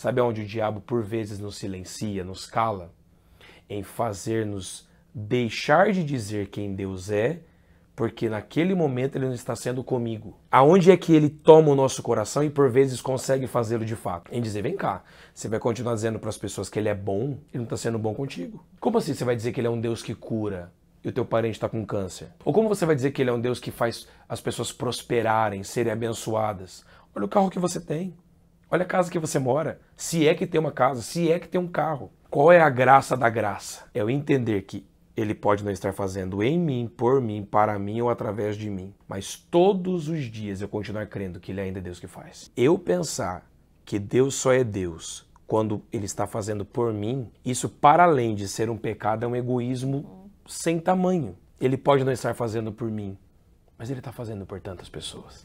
Sabe onde o diabo por vezes nos silencia, nos cala? Em fazer-nos deixar de dizer quem Deus é, porque naquele momento ele não está sendo comigo. Aonde é que ele toma o nosso coração e por vezes consegue fazê-lo de fato? Em dizer, vem cá, você vai continuar dizendo para as pessoas que ele é bom e não está sendo bom contigo. Como assim você vai dizer que ele é um Deus que cura? e o teu parente está com câncer? Ou como você vai dizer que ele é um Deus que faz as pessoas prosperarem, serem abençoadas? Olha o carro que você tem. Olha a casa que você mora, se é que tem uma casa, se é que tem um carro. Qual é a graça da graça? É eu entender que ele pode não estar fazendo em mim, por mim, para mim ou através de mim, mas todos os dias eu continuar crendo que ele ainda é Deus que faz. Eu pensar que Deus só é Deus quando ele está fazendo por mim, isso para além de ser um pecado é um egoísmo sem tamanho. Ele pode não estar fazendo por mim, mas ele está fazendo por tantas pessoas.